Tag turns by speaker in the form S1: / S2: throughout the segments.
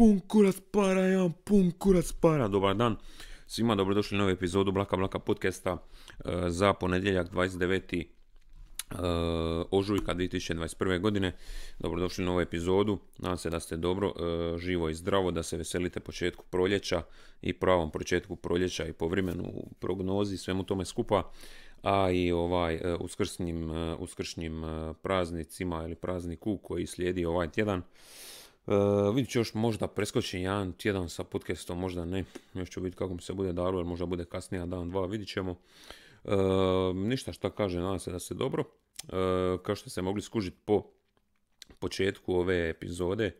S1: Pun kurac para, ja pun kurac para. Dobar dan svima, dobrodošli na novu epizodu Blaka Blaka podcasta e, za ponedjeljak 29. E, ožujka 2021. godine. Dobrodošli na novu epizodu, nadam se da ste dobro, e, živo i zdravo, da se veselite početku proljeća i pravom početku proljeća i po vremenu prognozi, svemu tome skupa a i ovaj uskršnjim praznicima ili prazniku koji slijedi ovaj tjedan. Uh, vidit ću još možda preskoči jedan tjedan sa podcastom, možda ne, još ću vidjeti kako mi se bude dalo, jer možda bude kasnije dan, dva, vidit ćemo. E, ništa šta kaže, nadam se da se dobro. Uh, kao što ste mogli skužiti po početku ove epizode,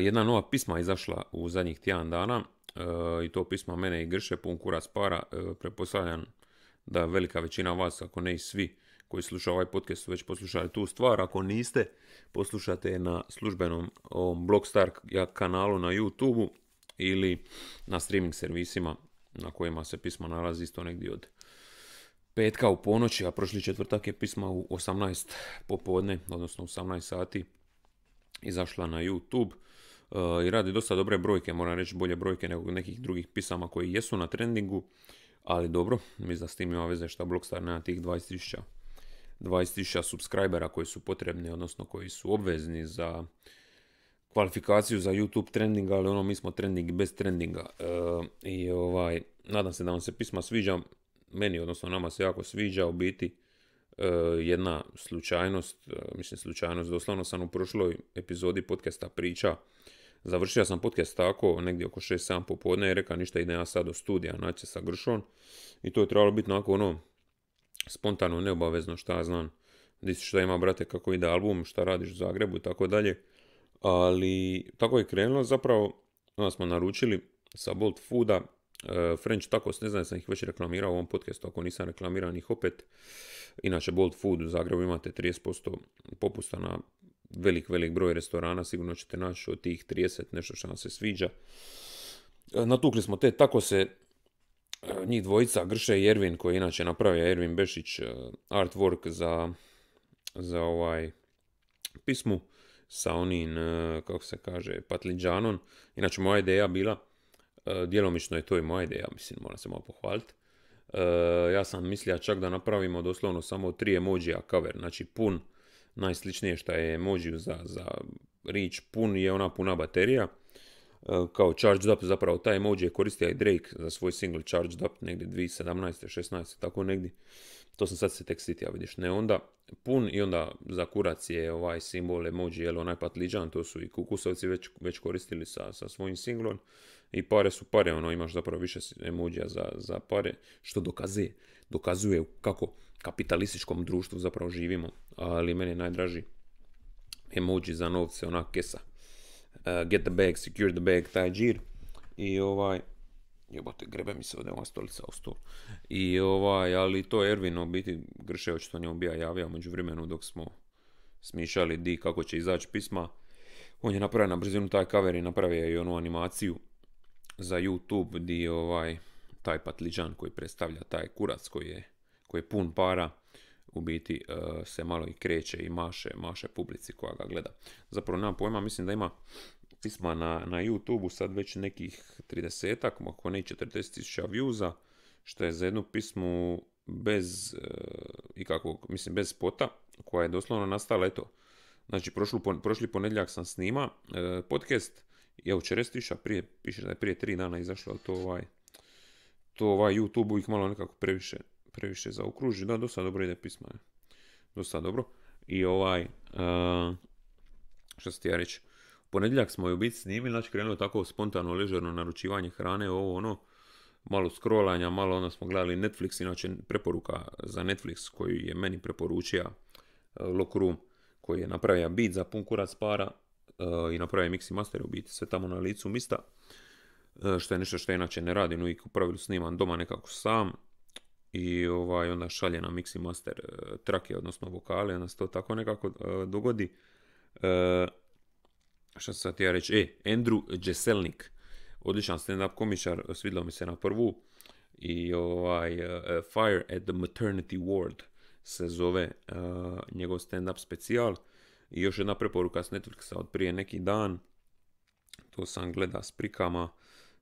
S1: jedna nova pisma izašla u zadnjih tjedan dana i to pisma mene i Grše pun spara, para, pretpostavljam da velika većina vas, ako ne i svi, koji sluša ovaj podcast su već poslušali tu stvar. Ako niste, poslušate je na službenom Blockstar kanalu na youtube ili na streaming servisima na kojima se pismo nalazi isto negdje od petka u ponoći, a prošli četvrtak je pisma u 18 popodne, odnosno u 18 sati izašla na YouTube e, i radi dosta dobre brojke, moram reći bolje brojke nego nekih drugih pisama koji jesu na trendingu, ali dobro, mislim da s tim ima veze što Blockstar nema tih 20.000 20.000 subscribera koji su potrebni, odnosno koji su obvezni za kvalifikaciju za YouTube trendinga, ali ono mi smo trending bez trendinga. E, I ovaj, nadam se da vam se pisma sviđa, meni odnosno nama se jako sviđa, u biti e, jedna slučajnost, e, mislim slučajnost, doslovno sam u prošloj epizodi podcasta priča, Završio sam podcast tako, negdje oko 6-7 popodne i rekao ništa idem ja sad do studija naći se sa Gršom. I to je trebalo biti onako ono spontano, neobavezno, šta ja znam, di si šta ima, brate, kako ide album, šta radiš u Zagrebu i tako dalje. Ali tako je krenulo, zapravo, onda smo naručili sa Bolt Fooda, eh, French Tacos, ne znam sam ih već reklamirao u ovom podcastu, ako nisam reklamiran ih opet. Inače, Bolt Food u Zagrebu imate 30% popusta na velik, velik broj restorana, sigurno ćete naći od tih 30 nešto što vam se sviđa. Eh, natukli smo te tako se. E, njih dvojica, Grše i Ervin, koji inače napravio Ervin Bešić e, artwork za, za ovaj pismu sa onim, e, kako se kaže, patlidžanom. Inače, moja ideja bila, djelomično je to i moja ideja, mislim, moram se malo pohvaliti. Ja sam mislio čak da napravimo doslovno samo tri emojija cover, znači pun, najsličnije što je emojiju za, za rič pun je ona puna baterija Eh, kao Charged Up, zapravo taj emoji je koristio i Drake za svoj single Charged Up negdje 2017. 16. tako negdje. To sam sad se tek sitio, vidiš, ne onda pun i onda za kurac je ovaj simbol emoji, jel onaj patliđan, to su i kukusovci već, koristili sa, sa svojim singlom. I pare su pare, ono imaš zapravo više emoji za, za pare, što dokazuje, dokazuje kako kapitalističkom društvu zapravo živimo, ali meni je najdraži emoji za novce, ona kesa. Eh, get the bag, secure the bag, taj džir. I ovaj, jebote, grebe mi se ovdje ova stolica u stol. I ovaj, ali to je Ervin, biti Grše očito njemu bija javio među vremenu dok smo smišali di kako će izaći pisma. On je napravio na brzinu taj cover i napravio i onu animaciju za YouTube di ovaj taj patliđan koji predstavlja taj kurac koji je pun para u biti e, se malo i kreće i maše, maše publici koja ga gleda. Zapravo nemam pojma, mislim da ima pisma na, na YouTube-u sad već nekih 30-ak, ako ne 40.000 viewza, što je za jednu pismu bez e, ikakvog, mislim bez spota, koja je doslovno nastala, eto, znači prošlu, prošli ponedjeljak sam snima e, podcast, je u Čerestiša, prije, piše da je prije tri dana izašlo, ali to ovaj, to ovaj YouTube ih malo nekako previše previše zaokruži. Da, dosta dobro ide pisma. Dosta dobro. I ovaj, uh, što ti ja reći, ponedjeljak smo ju biti snimili, znači krenulo tako spontano, ležerno naručivanje hrane, ovo ono, malo scrollanja, malo onda smo gledali Netflix, inače preporuka za Netflix koju je meni preporučio e, Lock Room, koji je napravio beat za pun kurac para e, i napravio mix i master u biti sve tamo na licu mista, što je nešto što inače ne radim, uvijek u pravilu snimam doma nekako sam, i ovaj, onda šalje na Mixi Master e, trake, odnosno vokale, onda se to tako nekako e, dogodi. što e, šta sam ja reći? E, Andrew Jeselnik, odličan stand-up komičar, svidlo mi se na prvu. I ovaj, Fire at the Maternity Ward se zove uh, njegov stand-up specijal. I još jedna preporuka s Netflixa od prije neki dan. To sam gleda s prikama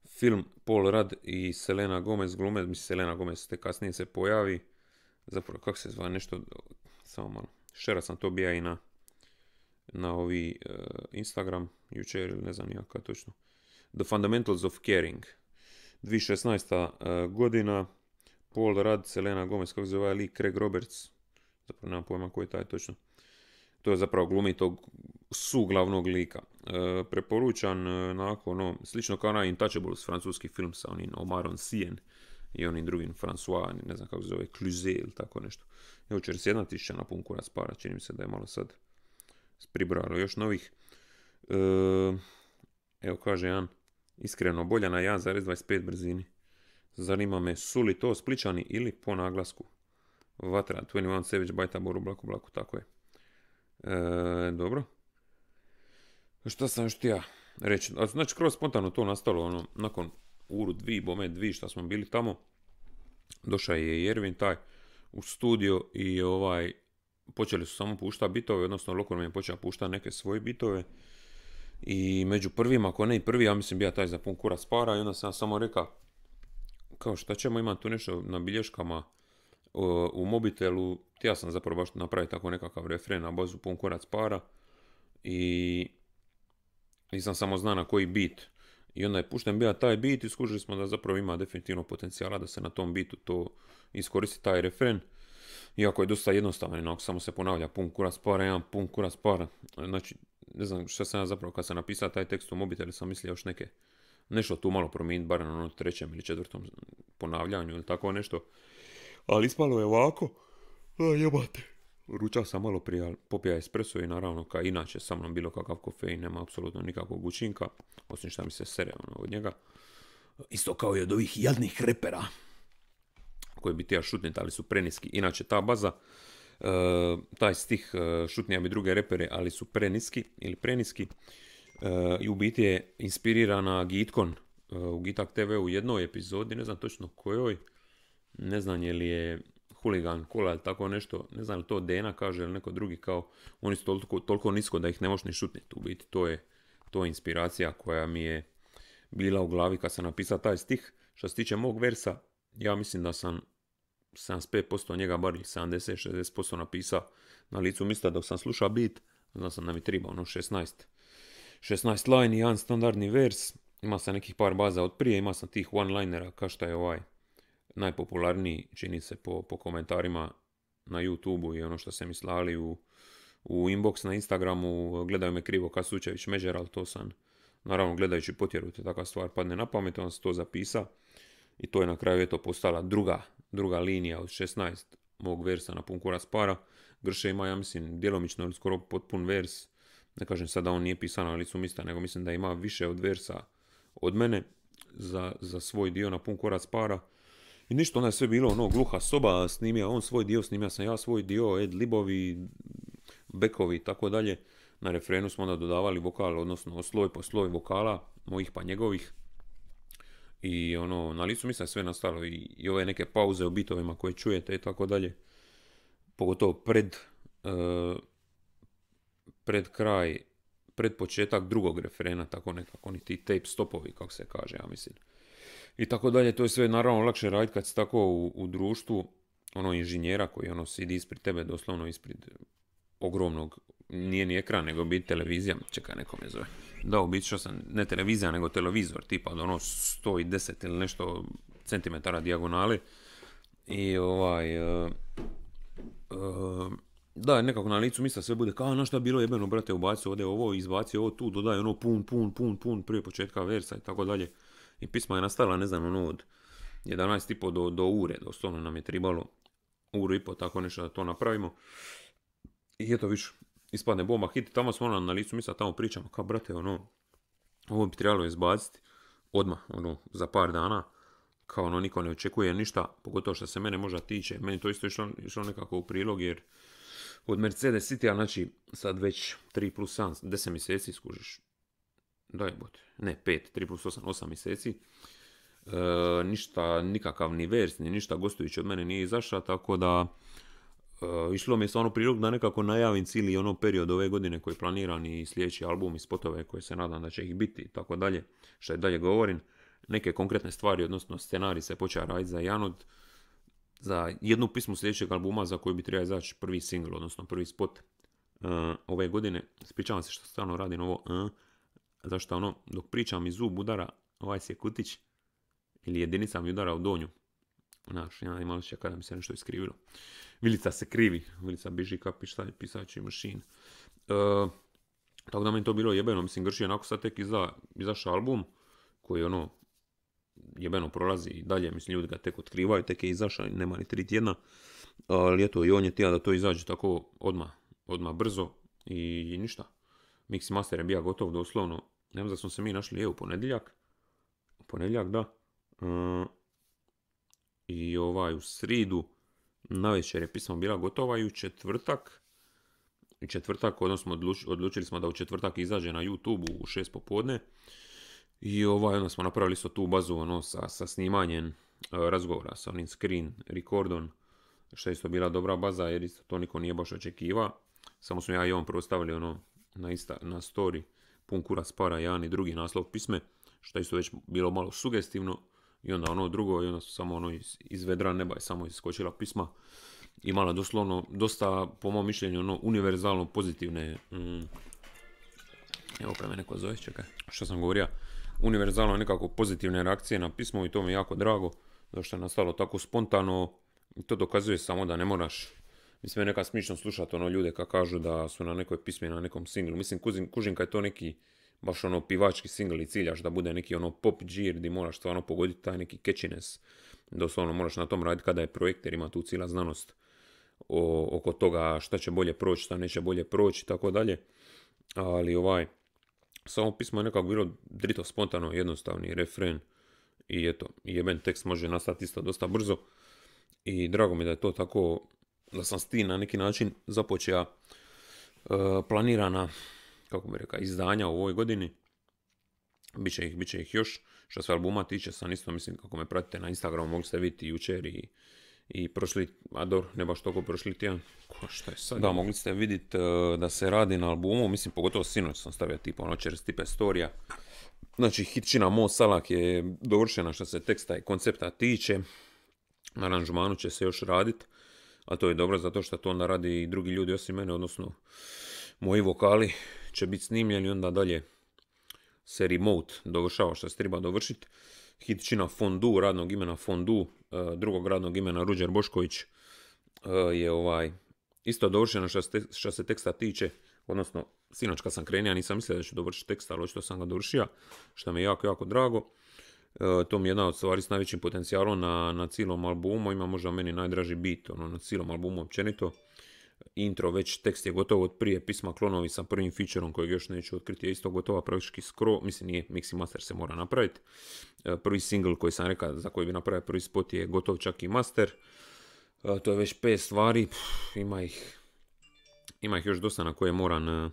S1: film Paul Rudd i Selena Gomez glume, mislim Selena Gomez te kasnije se pojavi, zapravo kako se zva nešto, samo malo, šera sam to bija i na, na ovi e, Instagram, jučer ili ne znam ja kada točno. The Fundamentals of Caring. 2016. E, godina, Paul Rudd, Selena Gomez, kako zove ali Craig Roberts, zapravo nemam pojma koji je taj točno. To je zapravo glumi tog su glavnog lika. E, preporučan e, nakon, no, slično kao onaj Intouchables, francuski film sa onim Omarom Sien i onim drugim François, ne znam kako se zove, Cluzet ili tako nešto. Evo, jedna tisuća na punku čini mi se da je malo sad pribralo još novih. E, evo, kaže Jan, iskreno bolja na 1.25 brzini. Zanima me, su li to spličani ili po naglasku? Vatra, 21 Savage, Bajta, Boru, Blaku, Blaku, tako je. dobro, Šta sam još ja reći? Znači, kroz spontano to nastalo, ono, nakon uru dvi, bome dvi šta smo bili tamo, došao je Jervin taj u studio i ovaj, počeli su samo puštati bitove, odnosno Lokon mi je počeo puštati neke svoje bitove. I među prvima, ako ne i prvi, ja mislim bija taj za pun spara para i onda sam samo rekao, kao šta ćemo imati tu nešto na bilješkama u mobitelu, ja sam zapravo baš napravio tako nekakav refren na bazu pun kurac para i nisam samo zna na koji bit. I onda je pušten bio taj bit i skužili smo da zapravo ima definitivno potencijala da se na tom bitu to iskoristi taj refren. Iako je dosta jednostavan, inako samo se ponavlja pun kura para, jedan pun kurac para. Znači, ne znam šta sam ja zapravo kad sam napisao taj tekst u mobitelu sam mislio još neke nešto tu malo promijeniti, bar na onom trećem ili četvrtom ponavljanju ili tako nešto. Ali ispalo je ovako, jebate ručao sam malo prije, popija espresso i naravno kao inače sa mnom bilo kakav kofein nema apsolutno nikakvog učinka, osim što mi se sere ono, od njega. Isto kao i od ovih jadnih repera koji bi ja šutnit, ali su preniski. Inače ta baza, e, taj stih e, šutnija bi druge repere, ali su preniski ili preniski. E, I u biti je inspirirana Gitkon u Gitak TV u jednoj epizodi, ne znam točno kojoj, ne znam je li je huligan kola ili tako nešto, ne znam li to Dena kaže ili neko drugi kao oni su toliko, nisko da ih ne možeš ni šutniti u biti, to je, to je inspiracija koja mi je bila u glavi kad sam napisao taj stih. Što se tiče mog versa, ja mislim da sam 75% njega, bar 70-60% napisao na licu mista dok sam slušao bit, znam sam da mi treba ono 16, 16 line i jedan standardni vers, ima sam nekih par baza od prije, ima sam tih one-linera kao što je ovaj najpopularniji, čini se po, po komentarima na youtube i ono što se mi slali u, u inbox na Instagramu, gledaju me krivo Kasučević Međer, ali to sam, naravno gledajući potjeru te takva stvar padne na pamet, on se to zapisa i to je na kraju eto postala druga, druga linija od 16 mog versa na punkura spara. Grše ima, ja mislim, djelomično ili skoro potpun vers, ne kažem sada on nije pisan na licu mista, nego mislim da ima više od versa od mene za, za svoj dio na punku para i ništa, onda je sve bilo ono, gluha soba, snimio on svoj dio, snimio sam ja svoj dio, Ed Libovi, Bekovi i tako dalje. Na refrenu smo onda dodavali vokal, odnosno sloj po sloj vokala, mojih pa njegovih. I ono, na licu mislim sve nastalo i, i ove neke pauze u bitovima koje čujete i tako dalje. Pogotovo pred, eh, pred kraj, pred početak drugog refrena, tako nekako, oni ti tape stopovi, kako se kaže, ja mislim i tako dalje. To je sve naravno lakše raditi kad si tako u, u društvu ono inženjera koji ono sidi ispred tebe, doslovno ispred ogromnog, nije ni ekran, nego bi televizija, čeka neko me zove. Da, obično sam, ne televizija, nego televizor, tipa od ono 110 ili nešto centimetara dijagonale. I ovaj... E, e, da, nekako na licu misla sve bude kao, na šta bilo jebeno, brate, ubaci ovdje ovo, izbaci ovo tu, dodaj ono pun, pun, pun, pun, prije početka versa i tako dalje i pisma je nastala ne znam, ono od 11.30 do, do ure, doslovno nam je tribalo uru i po, tako nešto da to napravimo. I eto, viš, ispadne bomba hit, tamo smo ono, na licu sa tamo pričamo, kao brate, ono, ovo bi trebalo izbaciti odmah, ono, za par dana, kao ono, niko ne očekuje ništa, pogotovo što se mene možda tiče, meni to isto išlo, išlo nekako u prilog, jer od Mercedes City, znači sad već 3 plus 7, 10 mjeseci skužiš, da je Ne, pet, tri plus osam, mjeseci. E, ništa, nikakav ni vers, ni ništa gostujući od mene nije izašao, tako da e, išlo mi je stvarno prilog da nekako najavim cijeli ono period ove godine koji je planiran i sljedeći album i spotove koje se nadam da će ih biti i tako dalje, što je dalje govorim. Neke konkretne stvari, odnosno scenari se počeo raditi za jedan za jednu pismu sljedećeg albuma za koju bi trebao izaći prvi single, odnosno prvi spot e, ove godine. Spričavam se što stvarno radim ovo Zašto ono, dok pričam i zub udara, ovaj kutić ili jedinica mi udara u donju. Znaš, ja imam kada mi se nešto iskrivilo. Vilica se krivi, Vilica biži kao pištalj, pisači mašin. E, tako da meni to bilo jebeno, mislim, Grši je onako sad tek izašao album, koji ono, jebeno prolazi i dalje, mislim, ljudi ga tek otkrivaju, tek je izašao, nema ni tri tjedna. Ali eto, i on je tijela da to izađe tako odmah, odmah brzo i, ništa. Mix Master je bio gotov doslovno ne znam da smo se mi našli je u ponedjeljak. U ponedjeljak, da. E, I ovaj, u sridu večer je pisma bila gotova i u četvrtak i četvrtak, odnosno odlučili smo da u četvrtak izađe na YouTube u šest popodne i ovaj, onda smo napravili isto tu bazu ono, sa, sa snimanjem e, razgovora, sa onim screen recordom, što je isto bila dobra baza jer isto to niko nije baš očekiva. Samo smo ja i on prostavili ono na, ista, na story pun kurac para jedan i drugi naslov pisme, što isto već bilo malo sugestivno, i onda ono drugo, i onda su samo ono iz, iz vedra neba je samo iskočila pisma. Imala doslovno, dosta, po mom mišljenju, ono univerzalno pozitivne... Mm, evo kaj me neko zove, čekaj, što sam govorio. Univerzalno nekako pozitivne reakcije na pismo i to mi je jako drago, zašto je nastalo tako spontano. to dokazuje samo da ne moraš Mislim, je neka smišno slušati ono ljude kad kažu da su na nekoj pismi na nekom singlu. Mislim, kužim kad je to neki baš ono pivački singl i ciljaš da bude neki ono pop džir di moraš stvarno pogoditi taj neki catchiness. Doslovno moraš na tom raditi kada je projekter, ima tu cijela znanost oko toga šta će bolje proći, šta neće bolje proći i tako dalje. Ali ovaj, samo pismo je nekako bilo drito spontano, jednostavni refren i eto, jeben tekst može nastati isto dosta brzo i drago mi da je to tako da sam s tim na neki način započeo e, planirana, kako bi rekao, izdanja u ovoj godini. Biće ih, biće ih još. Što se albuma tiče, sam isto mislim kako me pratite na Instagramu, mogli ste vidjeti jučer i, i prošli, a dobro, ne baš toliko prošli tjedan. Ko šta je sad? Da, mogli ste vidjeti e, da se radi na albumu, mislim pogotovo sinoć sam stavio tipa ono tipe storija. Znači, hitčina Mo Salak je dovršena što se teksta i koncepta tiče. Na aranžmanu će se još raditi a to je dobro zato što to onda radi i drugi ljudi osim mene, odnosno moji vokali će biti snimljeni onda dalje se remote dovršava što se treba dovršiti. Hitčina Fondu, radnog imena Fondu, e, drugog radnog imena Ruđer Bošković e, je ovaj isto dovršeno što se, teksta tiče, odnosno sinoć kad sam krenio, nisam mislio da ću dovršiti teksta, ali očito sam ga dovršio, što mi je jako, jako drago. E, to mi je jedna od stvari s najvećim potencijalom na, na cijelom albumu, ima možda meni najdraži bit, ono, na cijelom albumu općenito. Intro, već tekst je gotov od prije pisma klonovi sa prvim featureom kojeg još neću otkriti, je isto gotova praktički skro, mislim nije, Mixi Master se mora napraviti. E, prvi single koji sam rekao za koji bi napravio prvi spot je gotov čak i master. E, to je već pet stvari, ima ih, ima ih još dosta na koje moram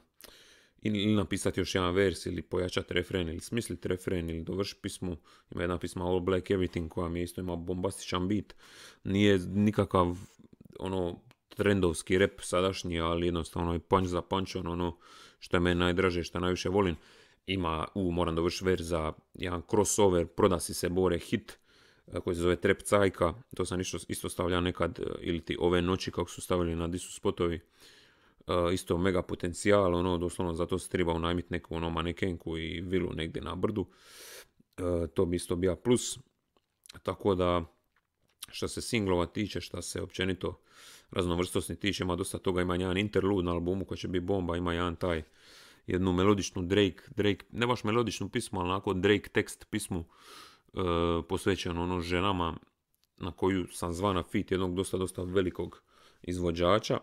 S1: ili napisati još jedan vers ili pojačati refren ili smisliti refren ili dovršiti pismu. Ima jedna pisma All Black Everything koja mi je isto ima bombastičan bit. Nije nikakav ono trendovski rep sadašnji, ali jednostavno je punch za punch ono, ono što je meni najdraže, što najviše volim. Ima, u, moram dovršiti vers za jedan crossover, proda si se bore hit eh, koji se zove Trap Cajka, to sam isto, isto stavljao nekad, eh, ili ti ove noći kako su stavili na Disu spotovi E, isto mega potencijal, ono, doslovno zato se treba unajmit neku ono manekenku i vilu negdje na brdu. E, to bi isto bio plus. Tako da, što se singlova tiče, što se općenito raznovrstosni tiče, ima dosta toga, ima jedan interlude na albumu koji će biti bomba, ima jedan taj jednu melodičnu Drake, Drake ne baš melodičnu pismu, ali onako Drake tekst pismu e, posvećeno ono ženama na koju sam zvana fit jednog dosta dosta velikog izvođača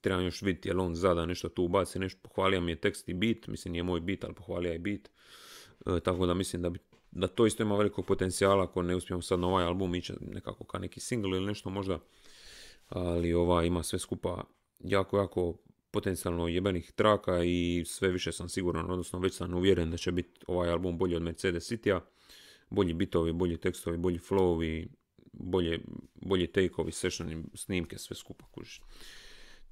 S1: trebam još vidjeti jel on zada nešto tu ubaci, nešto pohvalio mi je tekst i bit, mislim nije moj bit, ali pohvalio je bit. E, tako da mislim da, to isto ima velikog potencijala ako ne uspijemo sad na ovaj album ići nekako ka neki single ili nešto možda. Ali ova ima sve skupa jako, jako potencijalno jebenih traka i sve više sam siguran, odnosno već sam uvjeren da će biti ovaj album bolji od Mercedes City-a. Bolji bitovi, bolji tekstovi, bolji flowovi, bolje, bolje take-ovi, sessioni, snimke, sve skupa kužiš.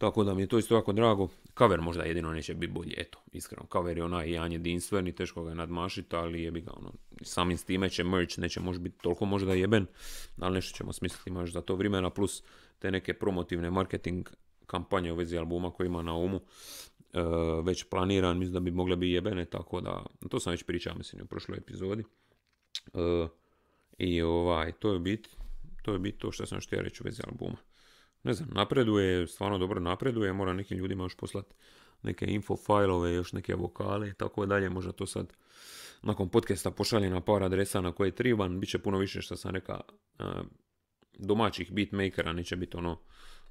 S1: Tako da mi je to isto jako drago. kaver možda jedino neće biti bolji, eto, iskreno. kaver je onaj jedan jedinstveni, teško ga je nadmašiti, ali bi ga ono. Samim s time će merch, neće može biti toliko možda jeben, ali nešto ćemo smisliti imaš za to vremena, plus te neke promotivne marketing kampanje u vezi albuma koji ima na umu e, već planiran, mislim da bi mogle biti jebene, tako da, to sam već pričao, mislim, u prošloj epizodi. E, I ovaj, to je bit, to je bit to što sam ja reći u vezi albuma ne znam, napreduje, stvarno dobro napreduje, mora nekim ljudima još poslati neke info fajlove još neke vokale i tako dalje, možda to sad nakon podcasta pošalje na par adresa na koje triban, bit će puno više što sam rekao domaćih beatmakera, neće biti ono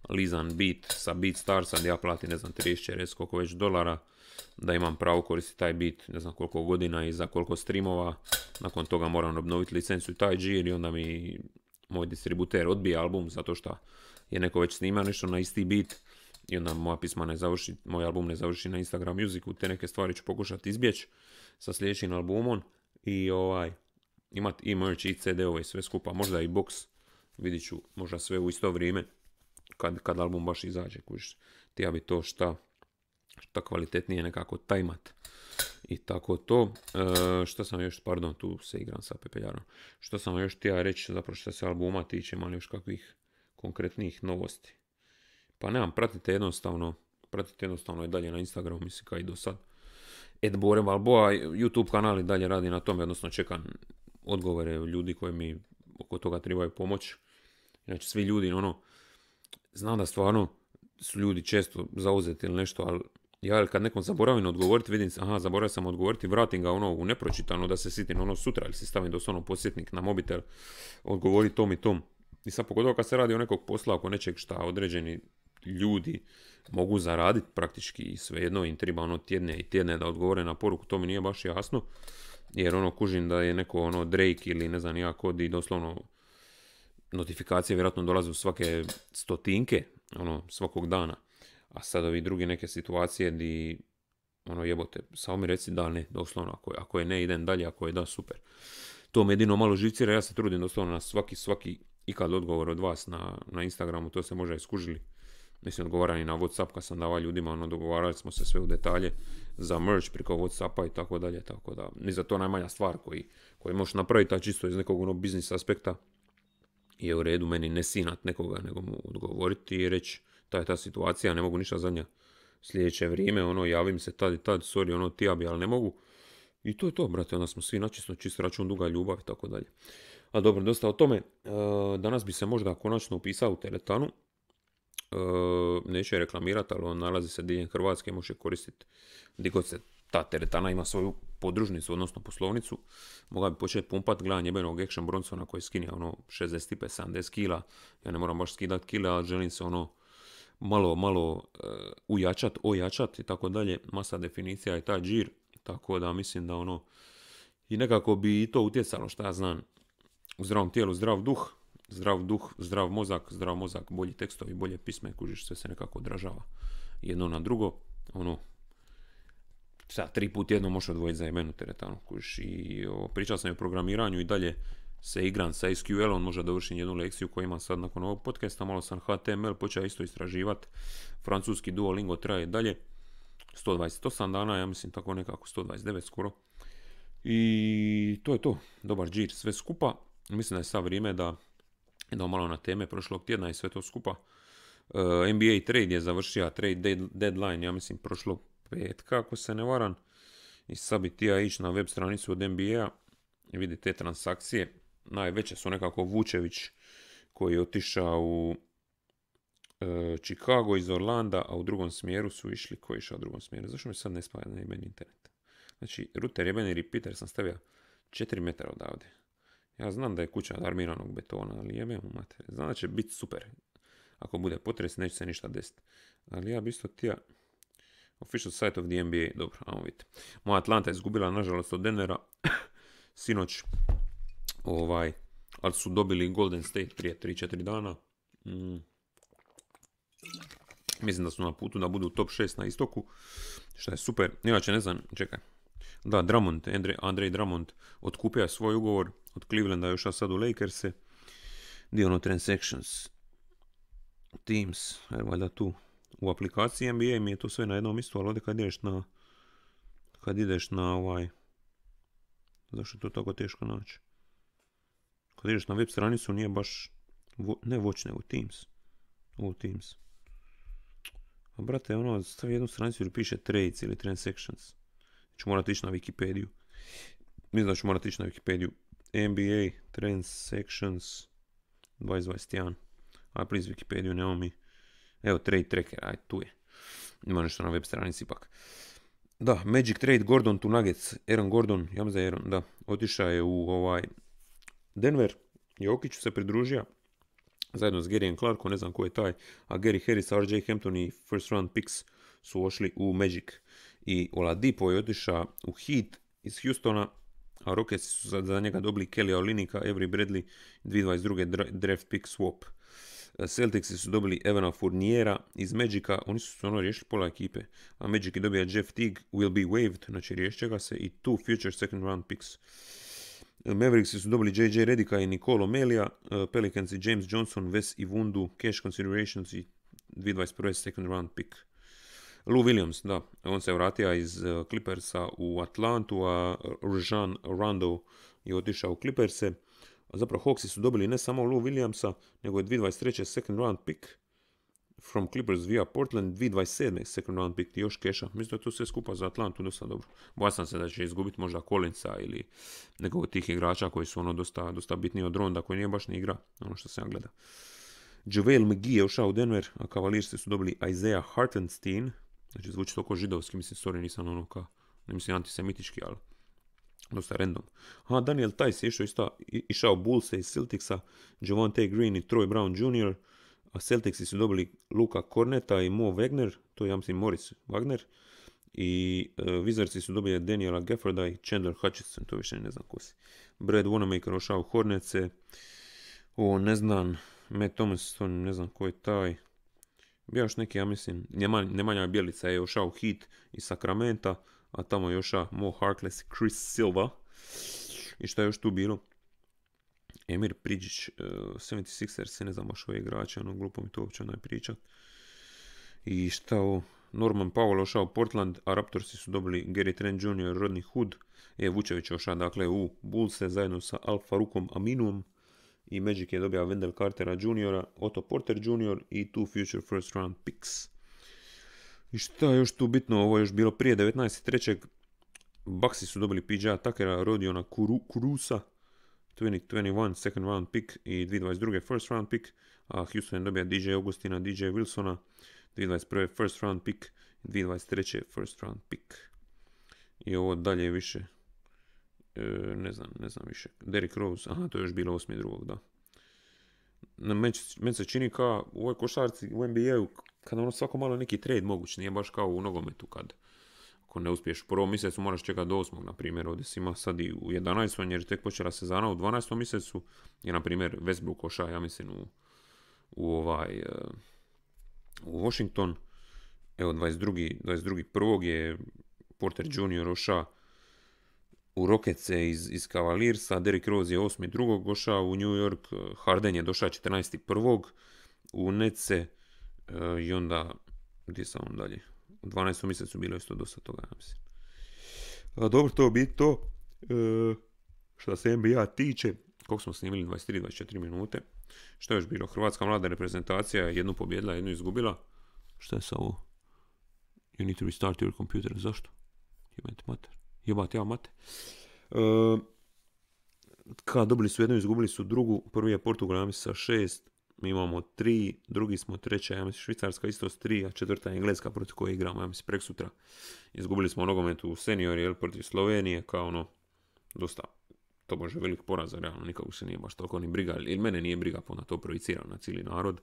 S1: lizan beat sa bit gdje ja platim ne znam 30 res koliko već dolara da imam pravo koristiti taj beat ne znam koliko godina i za koliko streamova nakon toga moram obnoviti licencu taj džir i onda mi moj distributer odbije album zato što je neko već snima nešto na isti bit i onda moja pisma ne završi, moj album ne završi na Instagram Musicu, te neke stvari ću pokušati izbjeći sa sljedećim albumom i ovaj, imat i merch i CD-ove sve skupa, možda i box, vidit ću možda sve u isto vrijeme kad, kad album baš izađe, kuš, ti ja bi to šta, šta kvalitetnije nekako tajmat i tako to. E, što sam još, pardon, tu se igram sa pepeljarom. Što sam još htio reći, zapravo što se albuma tiče, malo još kakvih konkretnih novosti. Pa nemam, pratite jednostavno, pratite jednostavno i dalje na Instagramu, mislim kao i do sad. Ed Bore Valboa, YouTube kanal i dalje radi na tome, odnosno čekam odgovore ljudi koji mi oko toga trebaju pomoć. Znači, svi ljudi, ono, znam da stvarno su ljudi često zauzeti ili nešto, ali ja kad nekom zaboravim odgovoriti, vidim, aha, zaboravio sam odgovoriti, vratim ga ono u nepročitano da se sitim ono sutra ili si stavim doslovno posjetnik na mobitel, odgovori tom i tom. I sad pogotovo kad se radi o nekog posla, oko nečeg šta određeni ljudi mogu zaraditi praktički svejedno im treba ono tjedne i tjedne da odgovore na poruku, to mi nije baš jasno. Jer ono kužim da je neko ono Drake ili ne znam ja kod i doslovno notifikacije vjerojatno dolaze u svake stotinke, ono svakog dana. A sad ovi drugi neke situacije di ono jebote, samo mi reci da ne, doslovno, ako je, ako je ne idem dalje, ako je da super. To me jedino malo živcira, ja se trudim doslovno na svaki, svaki kad odgovor od vas na, na Instagramu, to se možda iskužili. Mislim, i na Whatsapp kad sam davao ljudima, ono, dogovarali smo se sve u detalje za merch preko Whatsappa i tako dalje, tako da, ni za to najmanja stvar koji, koji možeš napraviti, a čisto iz nekog onog biznis aspekta je u redu meni ne sinat nekoga, nego mu odgovoriti i reći, ta je ta situacija, ne mogu ništa za nja sljedeće vrijeme, ono, javim se tad i tad, sorry, ono, ti ja ali ne mogu. I to je to, brate, onda smo svi načisto, čist račun, duga ljubav i tako dalje. A pa dobro, dosta o tome. E, danas bi se možda konačno upisao u teletanu. E, Neće reklamirati, ali on nalazi se diljem Hrvatske, može koristiti gdje god se ta teretana ima svoju podružnicu, odnosno poslovnicu, Moga bi početi pumpat gledam jebenog Action Bronsona koji skinje ono 65-70 kila, ja ne moram baš skidat kile, ali želim se ono malo, malo e, ujačat, ojačat i tako dalje, masa definicija je ta džir, tako da mislim da ono i nekako bi i to utjecalo šta ja znam, u zdravom tijelu zdrav duh, zdrav duh, zdrav mozak, zdrav mozak, bolji tekstovi, bolje pisme, kužiš, sve se nekako odražava jedno na drugo, ono, sad, tri put jedno možeš odvojiti za imenu teretanu, ono, kužiš, i pričao sam i o programiranju i dalje se igram sa SQL-om, možda dovršim jednu lekciju koju imam sad nakon ovog podcasta, malo sam HTML počeo isto istraživati, francuski Duolingo traje dalje, 128 dana, ja mislim tako nekako 129 skoro. I to je to, dobar džir, sve skupa. Mislim da je sad vrijeme da idemo malo na teme prošlog tjedna i sve to skupa. E, NBA trade je završio, trade deadline, ja mislim, prošlog petka, ako se ne varam. I sad bi ti ja ići na web stranicu od NBA i vidi te transakcije. Najveće su nekako Vučević koji je otišao u e, Chicago iz Orlanda, a u drugom smjeru su išli, koji išao u drugom smjeru? Zašto mi sad ne spaja na meni internet? Znači, router meni repeater sam stavio 4 metara odavde. Ja znam da je kuća od armiranog betona, ali jebe mu mater. Znam da će biti super. Ako bude potres, neće se ništa desiti. Ali ja bi isto tija... Official site of the NBA, dobro, ajmo vidite. Moja Atlanta je izgubila, nažalost, od Denvera. Sinoć. Ovaj, ali su dobili Golden State prije 3-4 dana. Mm. Mislim da su na putu da budu top 6 na istoku. Što je super. Inače, ne znam, čekaj. Da, Dramont. Andrej, Andrej otkupio svoj ugovor od Clevelanda još, sad u Lakersi, Di ono transactions, Teams, evo valjda tu u aplikaciji NBA mi je to sve na jednom istu, ali ovdje kad ideš na kad ideš na ovaj zašto je to tako teško naći kad ideš na web stranicu nije baš ne Watch nego Teams U Teams a brate ono stavi jednu stranicu ili piše Trades ili Transactions Ču znači, morati ići na Wikipediju mislim da ću morati ići na Wikipediju NBA Transactions 2021. A please Wikipediju nemamo mi. Evo trade tracker, aj tu je. Ima nešto na web stranici ipak. Da, Magic Trade Gordon to Nuggets. Aaron Gordon, ja za da Aaron, da. Otišao je u ovaj Denver. Jokiću se pridružio. Zajedno s Garyem Clarkom, ne znam ko je taj. A Gary Harris, RJ Hampton i first round picks su ošli u Magic. I Oladipo je otišao u Heat iz Houstona a Rockets su za, za njega dobili Kelly Olinika, Avery Bradley, 2022. draft pick swap. E, Celtics su dobili Evana Fourniera iz Magica, oni su ono riješili pola ekipe, a Magic je dobija Jeff Teague, Will Be Waived, znači će ga se, i two future second round picks. E, Mavericks su dobili JJ Redika i Nicolo Melia, e, Pelicans i James Johnson, Wes Ivundu, Cash Considerations i 2021. second round pick. Lou Williams, da, on se vratio iz eh, Clippersa u Atlantu, a Rajan Rondo je otišao u Clipperse. Zapravo Hawksi su dobili ne samo Lou Williamsa, nego je 2023. second round pick from Clippers via Portland, 2027. second round pick još keša. Mislim da je to sve skupa za Atlantu dosta dobro. Boja sam se da će izgubiti možda Collinsa ili nekog od tih igrača koji su ono dosta, dosta bitniji od Ronda koji nije baš ni igra, ono što se ja gleda. Javel McGee je ušao u Denver, a kavalirci su dobili Isaiah Hartenstein, Znači zvuči to židovski, mislim, sorry, nisam ono kao, ne mislim antisemitički, ali dosta random. Ha, Daniel Tice je išao, isto, išao Bullse iz Celticsa, Javante Green i Troy Brown Jr., a Celticsi su dobili Luka Korneta i Mo Wagner, to je ja mislim Morris Wagner, i e, Wizardsi su dobili Daniela Gafforda i Chandler Hutchinson, to više ne znam ko si. Brad Wanamaker ušao u Hornece, o ne znam, Matt ne znam ko je taj, još neki, ja mislim, Nemanja, Bjelica je još u hit iz Sakramenta, a tamo je još Mo Harkless, Chris Silva. I što je još tu bilo? Emir Pridžić, 76ers, e, ne znam baš je igrače, ono glupo mi to uopće onaj pričat. I šta ovo? Norman Powell ošao Portland, a Raptorsi su dobili Gary Trent Jr. Rodney Hood. E, Vučević ošao, dakle, u Bullse zajedno sa Alfa Rukom Aminuom i Magic je dobio Wendell Cartera Jr., Otto Porter Jr. i two future first round picks. I šta je još tu bitno, ovo je još bilo prije 19.3. Baxi su dobili PJ Takera, Rodiona Kurusa, 2021 second round pick i 2022 first round pick, a Houston je dobija DJ Augustina, DJ Wilsona, 2021 first round pick, 2023 first round pick. I ovo dalje više E, ne znam, ne znam više. Derrick Rose, aha, to je još bilo osmi drugog, da. Meni se čini kao u ovoj košarci, u NBA-u, kad ono svako malo neki trade moguć, nije baš kao u nogometu kad ako ne uspiješ u prvom mjesecu moraš čekati do osmog, na primjer, ovdje si ima sad i u 11. jer tek počela sezona u 12. mjesecu je, na primjer, Westbrook koša, ja mislim, u, u ovaj, e, u Washington, evo, 22. 22. prvog je Porter mm. Junior oša, u rokece iz, iz Cavaliersa, Derrick Rose je drugog došao u New York, e, Harden je došao prvog u Nece e, i onda, gdje sam on dalje? U 12. mjesecu bilo isto dosta toga, ja mislim. dobro, to bi to. E, što se NBA tiče, koliko smo snimili, 23-24 minute. Što je još bilo? Hrvatska mlada reprezentacija jednu pobjedila, jednu izgubila. Što je sa ovo? You need to restart your computer. Zašto? Imate mater. Jebate, ja mate. E, dobili su jednu, izgubili su drugu. Prvi je Portugal, ja mislim, sa šest. Mi imamo tri, drugi smo treća, ja mislim, Švicarska isto s tri, a četvrta je Engleska protiv koje igramo, ja mislim, prek sutra. Izgubili smo nogomet u seniori, jel, protiv Slovenije, kao ono, dosta to može velik poraz, realno nikako se nije baš toliko ni briga, ili mene nije briga, pa to projicira na cijeli narod. E,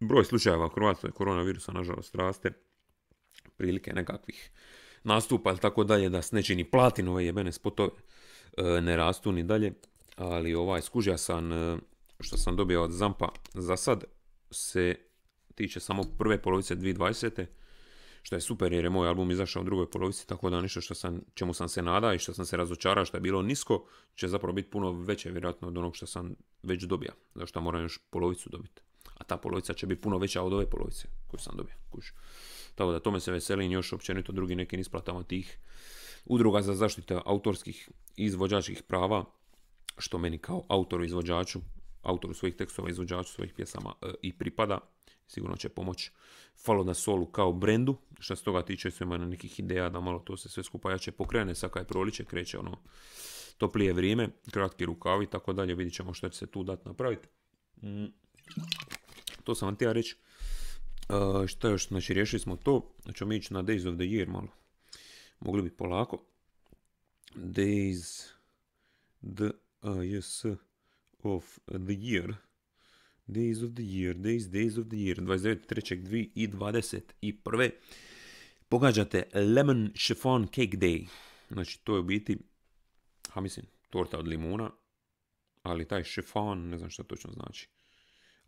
S1: broj slučajeva u Hrvatskoj koronavirusa nažalost raste, prilike nekakvih nastupa ili tako dalje, da neće ni ove jebene spotove e, ne rastu ni dalje. Ali ovaj, skužija sam, e, što sam dobio od Zampa za sad, se tiče samo prve polovice 2020. Što je super jer je moj album izašao u drugoj polovici, tako da nešto što sam, čemu sam se nadao i što sam se razočarao što je bilo nisko, će zapravo biti puno veće vjerojatno od onog što sam već dobio. Zašto moram još polovicu dobiti. A ta polovica će biti puno veća od ove polovice koju sam dobio. Kuš. Tako da tome se veselim još općenito drugi nekim isplatama tih udruga za zaštitu autorskih i izvođačkih prava, što meni kao autoru izvođaču, autoru svojih tekstova, izvođaču svojih pjesama e, i pripada. Sigurno će pomoć Falo na Solu kao brendu. Što se toga tiče, svema na nekih ideja da malo to se sve skupa jače pokrene. Sad je proliče, kreće ono toplije vrijeme, kratki rukavi i tako dalje. Vidit ćemo što će se tu dati napraviti. Mm. To sam vam htio reći. Uh, šta još, znači riješili smo to, znači ćemo ići na Days of the Year malo. Mogli bi polako. Days the, uh, of the year. Days of the year, days, days of the year, 29.3.2021. Pogađate Lemon Chiffon Cake Day. Znači to je u biti, ha mislim, torta od limuna, ali taj chiffon, ne znam što točno znači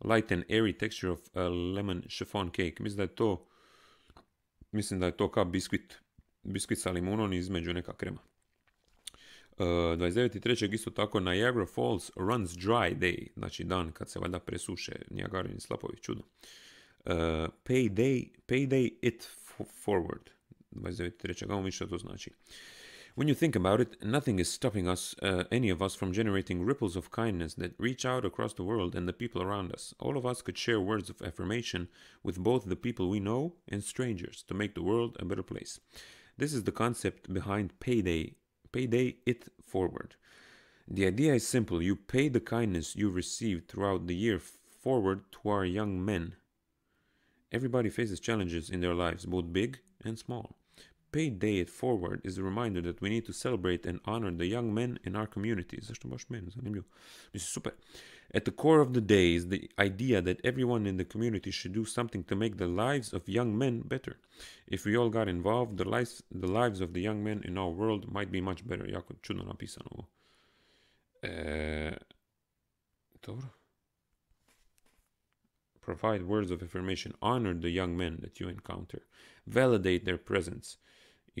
S1: light and airy texture of a uh, lemon chiffon cake. Mislim da je to, mislim da je to kao biskvit, biskvit sa limunom između neka krema. 29.3. Uh, isto tako Niagara Falls runs dry day, znači dan kad se valjda presuše Niagarini slapovi, čudo. Uh, payday, payday it forward. 29.3. Kako mi što to znači? When you think about it, nothing is stopping us, uh, any of us, from generating ripples of kindness that reach out across the world and the people around us. All of us could share words of affirmation with both the people we know and strangers to make the world a better place. This is the concept behind Payday, Payday It Forward. The idea is simple you pay the kindness you received throughout the year forward to our young men. Everybody faces challenges in their lives, both big and small. Paid Day It Forward is a reminder that we need to celebrate and honor the young men in our communities. super. At the core of the day is the idea that everyone in the community should do something to make the lives of young men better. If we all got involved, the lives, the lives of the young men in our world might be much better. Provide words of affirmation. Honor the young men that you encounter. Validate their presence.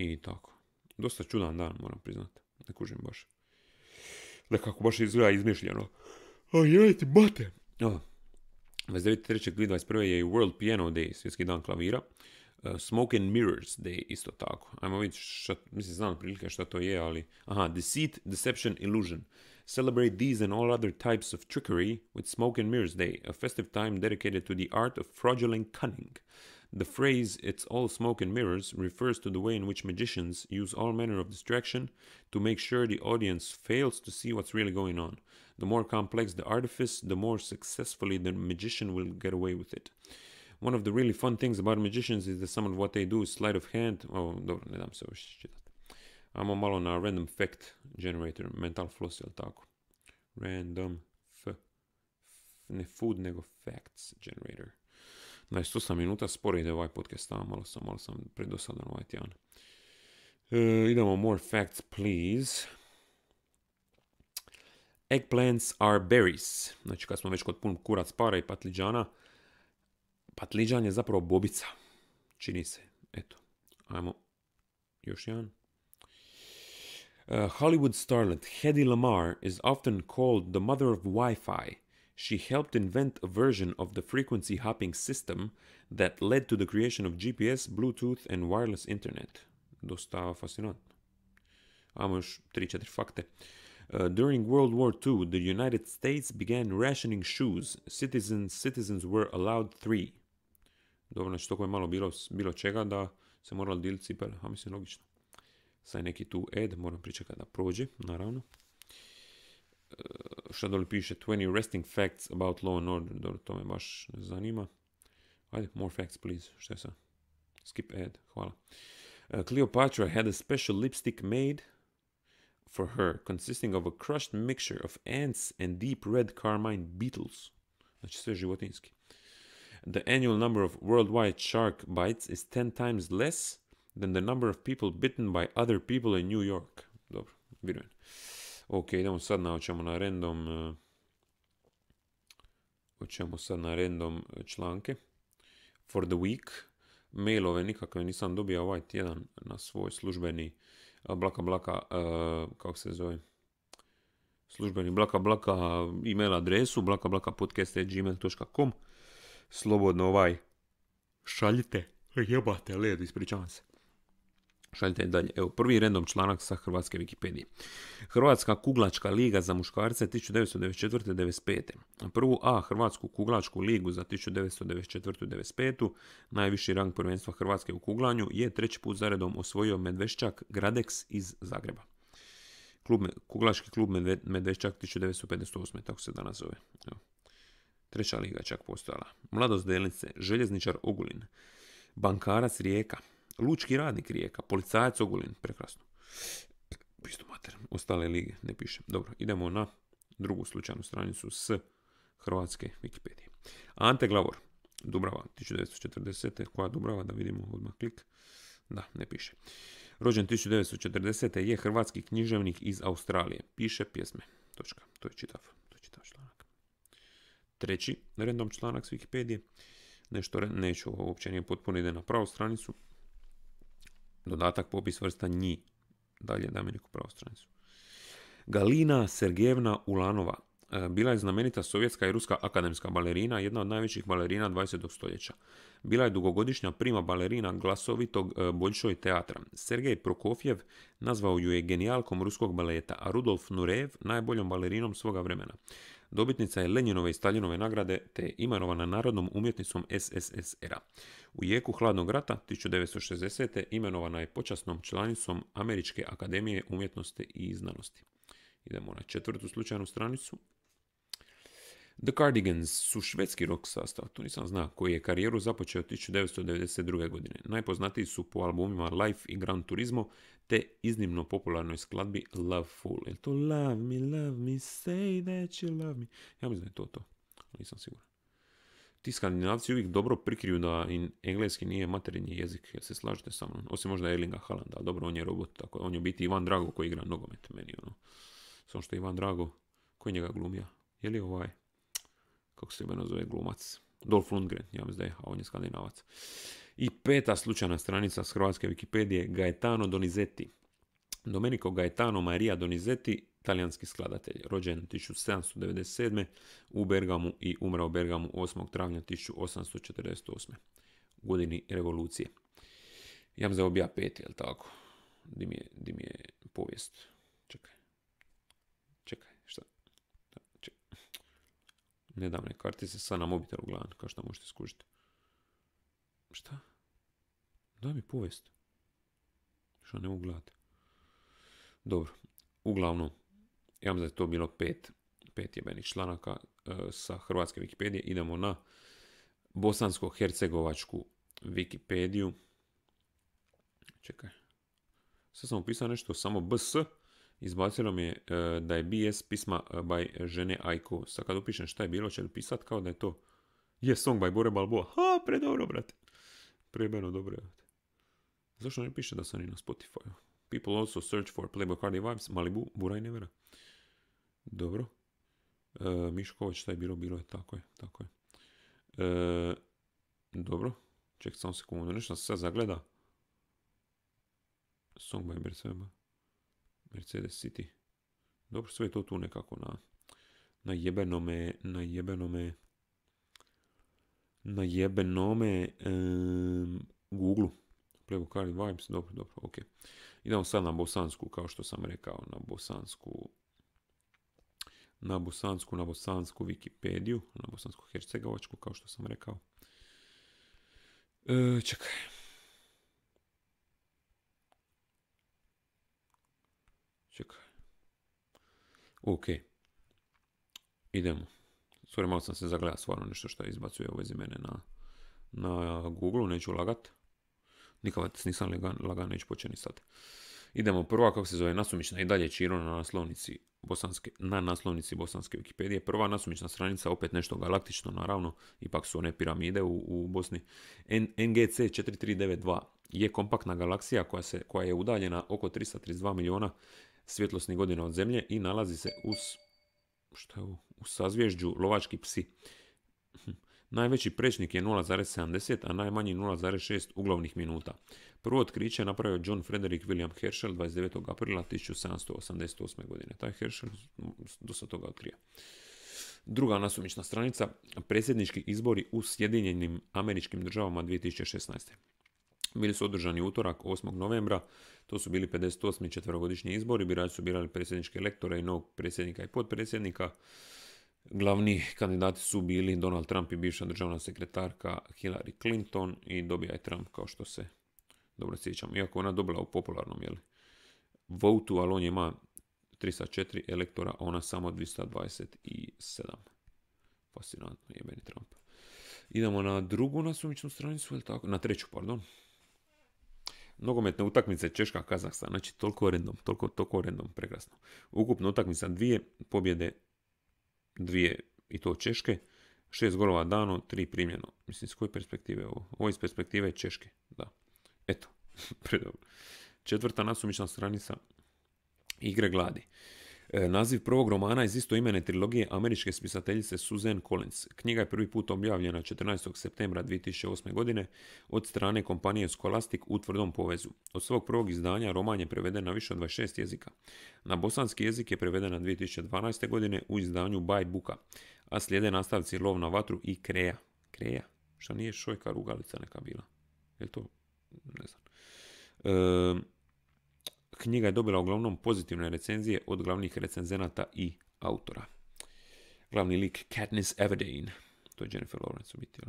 S1: I tako. Dosta čudan dan, moram priznati. Ne kužim baš. Nekako baš izgleda izmišljeno. A ti bate! Ja. 29.3.2021. je World Piano Day, svjetski dan klavira. E, Smoke and Mirrors Day, isto tako. Ajmo vidjeti, šta, mislim, znam prilike šta to je, ali... Aha, Deceit, Deception, Illusion. Celebrate these and all other types of trickery with Smoke and Mirrors Day, a festive time dedicated to the art of fraudulent cunning. The phrase, it's all smoke and mirrors, refers to the way in which magicians use all manner of distraction to make sure the audience fails to see what's really going on. The more complex the artifice, the more successfully the magician will get away with it. One of the really fun things about magicians is that some of what they do is sleight of hand. Oh, dobro, ne dam se više čitati. Ajmo malo na random fact generator, mental floss, jel tako? Random f, f ne food, nego facts generator. 28 minuta spore ide ovaj podcast, a malo sam, malo sam predosadan ovaj tjedan. E, idemo, more facts please. Eggplants are berries. Znači kad smo već kod pun kurac para i patliđana, patliđan je zapravo bobica. Čini se. Eto, ajmo još jedan. Uh, Hollywood starlet Hedy Lamar is often called the mother of Wi-Fi. She helped invent a version of the frequency hopping system that led to the creation of GPS, Bluetooth and wireless internet. Dosta fascinant. Am još 3-4 fakte. Uh, during World War II, the United States began rationing shoes. Citizens, citizens were allowed three. Dobro, znači toko je malo bilo, bilo čega da se moralo dijeliti cipele. A mislim, logično. Sad neki tu ed, moram pričekati da prođe, naravno. Shadow piše 20 resting facts about law and order. Dobro, to me baš zanima. Ajde, more facts please. Šta je Skip ad, hvala. Uh, Cleopatra had a special lipstick made for her, consisting of a crushed mixture of ants and deep red carmine beetles. Znači sve životinski. The annual number of worldwide shark bites is 10 times less than the number of people bitten by other people in New York. Dobro, vidim. Ok, idemo sad na, hoćemo na random, e, hoćemo sad na random članke. For the week, mailove nikakve nisam dobio ovaj tjedan na svoj službeni e, blaka blaka, e, kako se zove, službeni blaka blaka email adresu blaka blaka podcast.gmail.com slobodno ovaj šaljite, jebate led, ispričavam se. Šaljite dalje. Evo, prvi random članak sa Hrvatske Wikipedije. Hrvatska kuglačka liga za muškarce 1994-95. Prvu A Hrvatsku kuglačku ligu za 1994-95. Najviši rang prvenstva Hrvatske u kuglanju je treći put zaredom osvojio Medveščak Gradex iz Zagreba. Klub, kuglački klub Medveščak 1958. Tako se danas zove. Evo. Treća liga čak postojala. Mladost Delnice, Željezničar Ogulin, Bankarac Rijeka, Lučki radnik Rijeka, policajac Ogulin, prekrasno. Pisto mater, ostale lige ne piše. Dobro, idemo na drugu slučajnu stranicu s Hrvatske Wikipedije. Ante Glavor, Dubrava, 1940. Koja Dubrava, da vidimo odmah klik. Da, ne piše. Rođen 1940. je hrvatski književnik iz Australije. Piše pjesme. Točka. To je čitav, to je čitav članak. Treći random članak s Wikipedije. Nešto, neću, uopće nije potpuno, ide na pravu stranicu. Dodatak popis vrsta nji. Dalje Damiriku neku stranicu. Galina Sergejevna Ulanova e, bila je znamenita sovjetska i ruska akademska balerina, jedna od najvećih balerina 20. stoljeća. Bila je dugogodišnja prima balerina glasovitog e, Boljšoj teatra. Sergej Prokofjev nazvao ju je genijalkom ruskog baleta, a Rudolf Nurev najboljom balerinom svoga vremena. Dobitnica je Lenjinove i Staljinove nagrade te je imenovana narodnom umjetnicom SSSR-a. U jeku hladnog rata 1960. imenovana je počasnom članicom Američke akademije umjetnosti i znanosti. Idemo na četvrtu slučajnu stranicu. The Cardigans su švedski rock sastav, to nisam zna koji je karijeru započeo 1992. godine. Najpoznatiji su po albumima Life i Gran Turismo, te iznimno popularnoj skladbi Love Fool. to Love me, love me, say that you love me? Ja mislim da je to to, nisam siguran. Ti skandinavci uvijek dobro prikriju da in engleski nije materinji jezik, jer se slažete sa mnom. Osim možda Erlinga Haaland, ali dobro, on je robot, tako on je biti Ivan Drago koji igra nogomet, meni ono. Samo što Ivan Drago, koji njega glumija? Je li ovaj, kako se imenuje zove glumac? Dolf Lundgren, ja mislim da je, a on je skandinavac. I peta slučajna stranica s hrvatske Wikipedije, Gaetano Donizetti. Domenico Gaetano Maria Donizetti, talijanski skladatelj, rođen 1797. u Bergamu i umrao u Bergamu 8. travnja 1848. godini revolucije. Ja mislim da obja pet, jel tako? Di mi di mi je povijest? nedavne kartice, sad na mobitel uglavnom, kao što možete skužiti. Šta? Daj mi povijest. Što ne mogu Dobro, uglavnom, ja mislim da je to bilo pet, pet jebenih članaka e, sa hrvatske Wikipedije. Idemo na bosansko-hercegovačku Wikipediju. Čekaj. Sad sam upisao nešto samo BS, Izbacilo mi je e, da je BS pisma e, by žene Aiko. Sad kad upišem šta je bilo, će li pisat kao da je to... Je, yes, song by Bore Balboa. Ha, predobro, brate. Prebeno dobro, brate. Zašto ne piše da sam i na Spotify? People also search for Playboy Cardi Vibes, Malibu, Buraj Nevera. Dobro. E, šta je bilo? Bilo je, tako je, tako je. E, dobro. Ček, samo sekundu, nešto se sad zagleda. Song by Balboa. Mercedes City. Dobro, sve je to tu nekako na, na jebenome, na jebenome, na jebenome um, Google. Playbook Vibes, dobro, dobro, ok. Idemo sad na bosansku, kao što sam rekao, na bosansku na bosansku, na bosansku Wikipediju, na bosansku hercegovačku, kao što sam rekao. E, čekaj. Ok. Idemo. Sorry, malo sam se zagleda stvarno nešto što izbacuje ove mene na, na Google, neću lagat. Nikad nisam lagan, lagan neću početi sad. Idemo prva, kako se zove, nasumična i dalje Čiro na naslovnici bosanske, na naslovnici bosanske Wikipedije. Prva nasumična stranica, opet nešto galaktično, naravno, ipak su one piramide u, u Bosni. NGC 4392 je kompaktna galaksija koja, se, koja je udaljena oko 332 milijuna svjetlosnih godina od zemlje i nalazi se uz, što je u, u sazvježđu lovački psi. Najveći prečnik je 0,70, a najmanji 0,6 uglavnih minuta. Prvo otkriće napravio John Frederick William Herschel 29. aprila 1788. godine. Taj Herschel dosta toga otkrija. Druga nasumična stranica, predsjednički izbori u Sjedinjenim američkim državama 2016 bili su održani utorak 8. novembra, to su bili 58. četverogodišnji izbori, birači su birali predsjedničke elektore i novog predsjednika i potpredsjednika. Glavni kandidati su bili Donald Trump i bivša državna sekretarka Hillary Clinton i dobija je Trump kao što se dobro sjećam. Iako ona dobila u popularnom jeli, votu, ali on ima 304 elektora, a ona samo 227. Fascinantno je meni Trump. Idemo na drugu nasumičnu stranicu, tako? Na treću, pardon. Nogometne utakmice Češka, Kazahstan, znači toliko random, toliko, toliko random, prekrasno. Ukupna utakmica dvije, pobjede dvije i to Češke, šest golova dano, tri primljeno. Mislim, s koje perspektive ovo? Ovo iz perspektive Češke, da. Eto, predobro. Četvrta nasumična stranica igre gladi. E, naziv prvog romana iz istoimene trilogije američke spisateljice Susan Collins. Knjiga je prvi put objavljena 14. septembra 2008. godine od strane kompanije Scholastic u tvrdom povezu. Od svog prvog izdanja roman je preveden na više od 26 jezika. Na bosanski jezik je preveden 2012. godine u izdanju By Buka, a slijede nastavci Lov na vatru i Kreja. Kreja? Šta nije šojka rugalica neka bila? Je to? Ne znam. E, Knjiga je dobila uglavnom pozitivne recenzije od glavnih recenzenata i autora. Glavni lik Katniss Everdeen, to je Jennifer Lawrence u biti,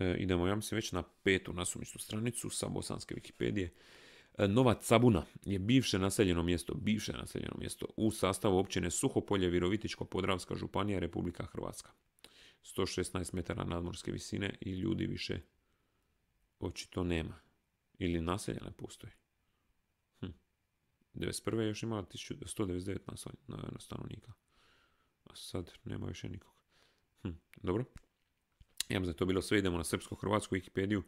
S1: e, idemo, ja mislim, već na petu nasumičnu stranicu sa bosanske Wikipedije. E, Nova Cabuna je bivše naseljeno mjesto, bivše naseljeno mjesto u sastavu općine Suhopolje, Virovitičko-Podravska županija, Republika Hrvatska. 116 metara nadmorske visine i ljudi više očito nema. Ili naselja ne postoji. 91. još imala 199 na stanovnika. A sad nema više nikog. Hm, dobro. Ja da je to bilo sve. Idemo na srpsko-hrvatsku Wikipediju.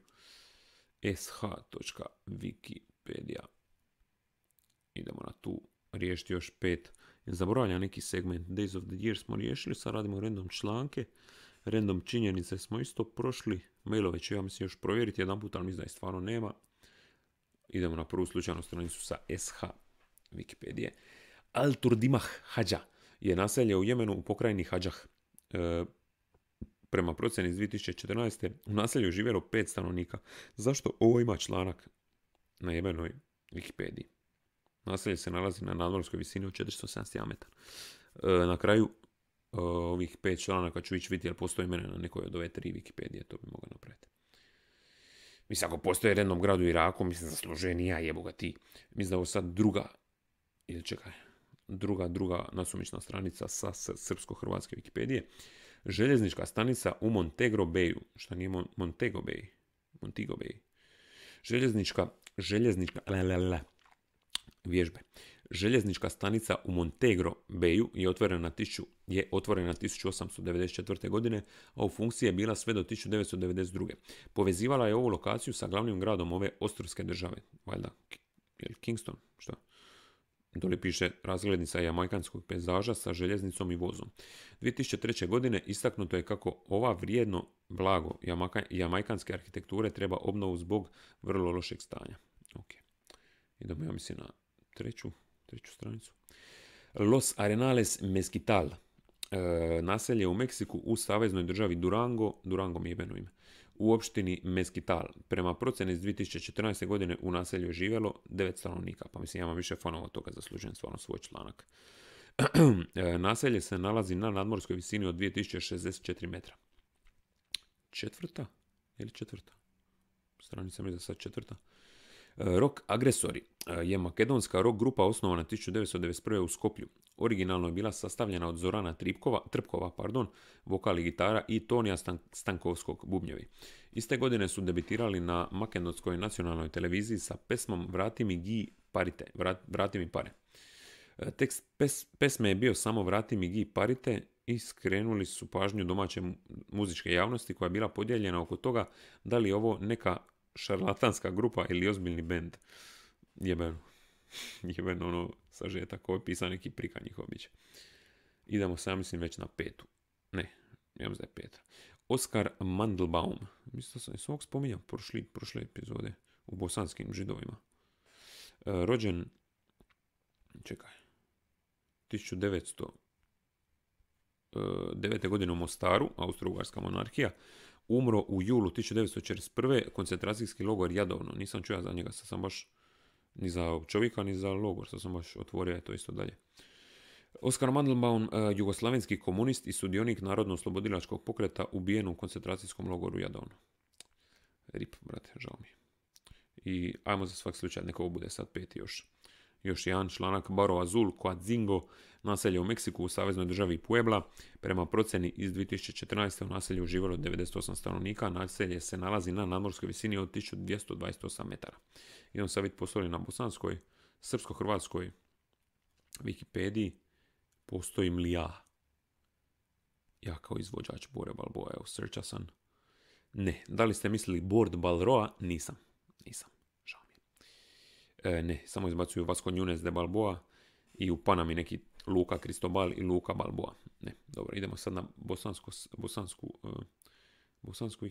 S1: sh.wikipedia Idemo na tu riješiti još pet. zaboravlja neki segment. Days of the Year smo riješili. Sad radimo random članke. Random činjenice smo isto prošli. Mailove ću ja mislim još provjeriti jedan put, ali mislim da je stvarno nema. Idemo na prvu slučajnu stranicu sa SH Wikipedije, Al Turdimah Hadža je naselje u Jemenu u pokrajini Hadžah. E, prema procjeni iz 2014. u naselju živjelo pet stanovnika. Zašto ovo ima članak na jemenoj Wikipediji? Naselje se nalazi na nadmorskoj visini od 470 metara. E, na kraju e, ovih pet članaka ću ići vidjeti jer postoje imene na nekoj od ove tri Wikipedije, to bi mogao napraviti. Mislim, ako postoje rednom gradu u Iraku, mislim, zaslužuje nija, jebogati. ti. Mislim da je ovo sad druga ili čekaj, druga, druga nasumična stranica sa srpsko-hrvatske Wikipedije. Željeznička stanica u Montegro Bayu. Šta nije Montego Bay? Montego Bay. Željeznička, željeznička, le. vježbe. Željeznička stanica u Montegro Bayu je otvorena, je otvorena 1894. godine, a u funkciji je bila sve do 1992. Povezivala je ovu lokaciju sa glavnim gradom ove ostrovske države, valjda, Kingston, što? Dole piše razglednica jamajkanskog pezaža sa željeznicom i vozom. 2003. godine istaknuto je kako ova vrijedno blago jamajkanske arhitekture treba obnovu zbog vrlo lošeg stanja. Ok. Idemo ja mislim na treću, stranicu. Los Arenales Mezquital. E, naselje u Meksiku u saveznoj državi Durango. Durango mi ime. U opštini Meskital, prema procjeni iz 2014. godine u naselju je živjelo 9 stanovnika, pa mislim ja imam više fanova od toga, zaslužujem stvarno svoj članak. E, naselje se nalazi na nadmorskoj visini od 2064 metra. Četvrta? Ili četvrta? Stranica mi je za sad četvrta. Rock agresori e, je makedonska rok grupa osnovana 1991. u Skoplju. Originalno je bila sastavljena od Zorana Tripkova, Trpkova, pardon, vokali gitara i Tonija Stankovskog bubnjevi. Iste godine su debitirali na makedonskoj nacionalnoj televiziji sa pesmom Vrati mi gi parite, vrat, vrati mi pare. E, tekst pesme je bio samo Vrati mi gi parite i skrenuli su pažnju domaće muzičke javnosti koja je bila podijeljena oko toga da li je ovo neka šarlatanska grupa ili ozbiljni bend. Jebeno. Jebeno ono sažetak, ovo je neki prika njihov Idemo sa, mislim, već na petu. Ne, ja mislim da je peta. Oskar Mandelbaum. Mislim da sam spominjao prošli, prošle epizode u bosanskim židovima. E, rođen, čekaj, 1900 9. E, godine u Mostaru, Austro-Ugarska monarhija, umro u julu 1941. koncentracijski logor Jadovno. Nisam čuo za njega, sad sam baš ni za čovjeka, ni za logor, sad sam baš otvorio to isto dalje. Oskar Mandelbaum, e, jugoslavenski komunist i sudionik narodno-oslobodilačkog pokreta ubijen u koncentracijskom logoru Jadovno. Rip, brate, žao mi. I ajmo za svak slučaj, neko bude sad peti još. Još jedan članak Baro Azul Coatzingo, naselje u Meksiku u saveznoj državi Puebla. Prema procjeni iz 2014. u naselju živjelo 98 stanovnika, naselje se nalazi na nadmorskoj visini od 1228 metara. Idemo sad vidjeti postoji na bosanskoj, srpsko-hrvatskoj Wikipediji, postojim li ja? Ja kao izvođač Bore Balboa, evo, srča sam. Ne, da li ste mislili Bord Balroa? Nisam, nisam. E, ne, samo izbacuju Vasco Nunes de Balboa i u Panami neki Luka Kristobal i Luka Balboa. Ne, dobro, idemo sad na bosansku, uh, bosansku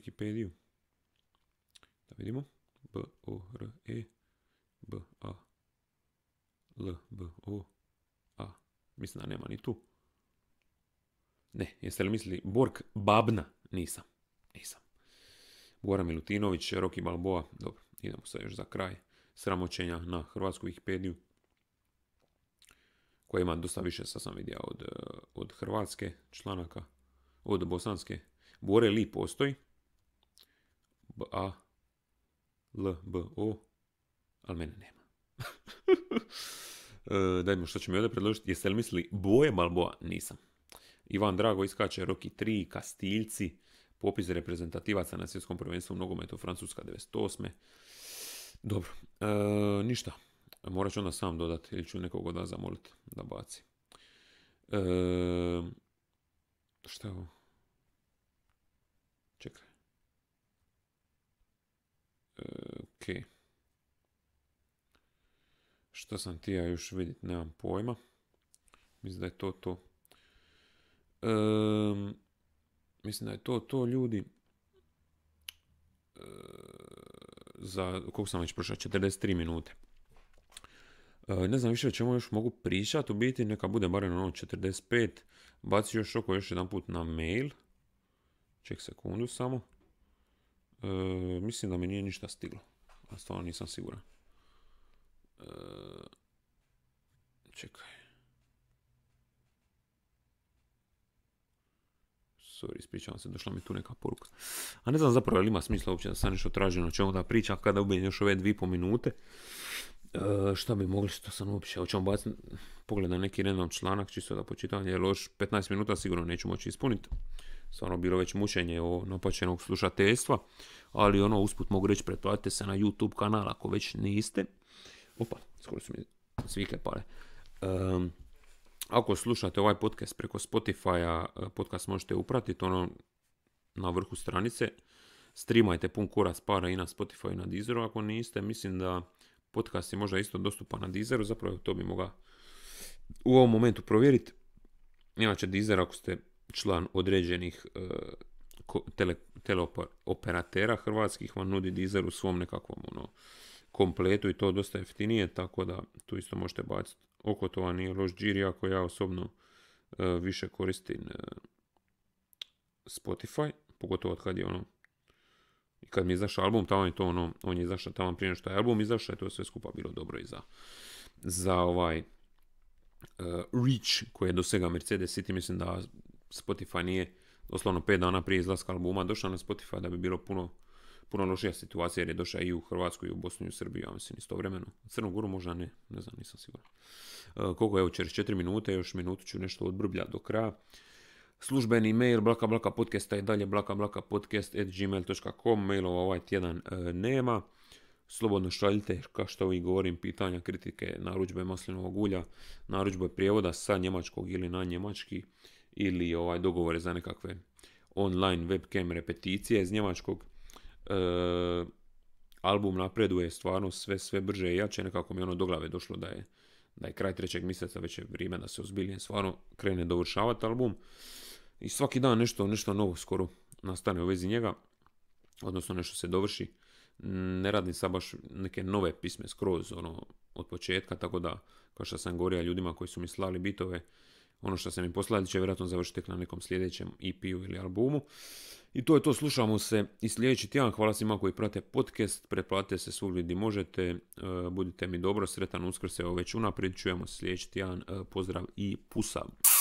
S1: Da vidimo. B, O, R, E, B, A, L, B, O, A. Mislim da nema ni tu. Ne, jeste li mislili Bork Babna? Nisam, nisam. Bora Milutinović, Roki Balboa. Dobro, idemo sad još za kraj sramoćenja na hrvatsku Wikipediju koja ima dosta više, sad sam vidio, od, od hrvatske članaka, od bosanske. Bore li postoji, a l b o ali mene nema. E, dajmo što će mi ovdje predložiti. Jeste li mislili boje Balboa? Nisam. Ivan Drago iskače Roki 3, Kastiljci, popis reprezentativaca na svjetskom prvenstvu u nogometu Francuska 98. Dobro, E, ništa. Morat ću onda sam dodati ili ću nekog od zamoliti da baci. E, šta je ovo? Čekaj. E, ok. Šta sam ti ja još vidjeti, nemam pojma. Mislim da je to to. E, mislim da je to to, ljudi. E, za, koliko sam već prošao, 43 minute. E, ne znam više o čemu još mogu pričati, u biti neka bude barem ono 45, baci još oko još jedan put na mail, ček sekundu samo, e, mislim da mi nije ništa stiglo, a stvarno nisam siguran. E, čekaj. sorry, ispričavam se, došla mi tu neka poruka. A ne znam zapravo ili ima smisla uopće da sam nešto tražio ono o čemu da priča kada ubijem još ove dvije i minute. E, šta bi mogli, što sam uopće, hoćemo baciti, pogledam neki random članak čisto da počitam, jer loš 15 minuta sigurno neću moći ispuniti. Stvarno bilo već mučenje o napačenog slušateljstva, ali ono usput mogu reći pretplatite se na YouTube kanal ako već niste. Opa, skoro su mi svike pale. Ako slušate ovaj podcast preko Spotify-a, e, podcast možete upratiti ono na vrhu stranice. Streamajte pun kurac para i na Spotify i na Deezeru. Ako niste, mislim da podcast je možda isto dostupan na Deezeru. Zapravo to bi mogao u ovom momentu provjeriti. Inače, Deezer ako ste član određenih e, teleoperatera hrvatskih vam nudi Deezer u svom nekakvom ono, kompletu i to dosta jeftinije, tako da tu isto možete baciti. Oko to nije loš džir, ako ja osobno e, više koristim e, Spotify, pogotovo od kad je ono i kad mi je izašao album, tamo je to ono, on je izašao tamo prije što je album izašao, e, to sve skupa bilo dobro i za, za ovaj reach koji je dosega Mercedes City, mislim da Spotify nije doslovno 5 dana prije izlaska albuma došao na Spotify da bi bilo puno puno lošija situacija jer je došao i u Hrvatsku i u Bosnu i u Srbiju, ja mislim istovremeno. Crnu guru možda ne, ne znam, nisam siguran. E, koliko je, evo, čez 4 minute, još minutu ću nešto odbrblja do kraja. Službeni mail blaka blaka podcasta je dalje blaka blaka podcast at gmail.com, mailova ovaj tjedan e, nema. Slobodno šaljite, kao što i govorim, pitanja, kritike, naručbe maslinovog ulja, naručbe prijevoda sa njemačkog ili na njemački, ili ovaj dogovore za nekakve online webcam repeticije iz njemačkog Eh, album napreduje stvarno sve, sve brže i jače, nekako mi je ono do glave došlo da je, da je kraj trećeg mjeseca, već je vrijeme da se ozbiljnije stvarno krene dovršavati album. I svaki dan nešto, nešto novo skoro nastane u vezi njega, odnosno nešto se dovrši. Ne radim sad baš neke nove pisme skroz ono, od početka, tako da, kao što sam govorio ljudima koji su mi slali bitove, ono što sam im poslali će vjerojatno završiti na nekom sljedećem EP-u ili albumu. I to je to, slušamo se i sljedeći tjedan. Hvala svima koji prate podcast, pretplatite se svugdje gdje možete, e, budite mi dobro, sretan uskrs, evo već unaprijed, čujemo se sljedeći tjedan, e, pozdrav i pusav!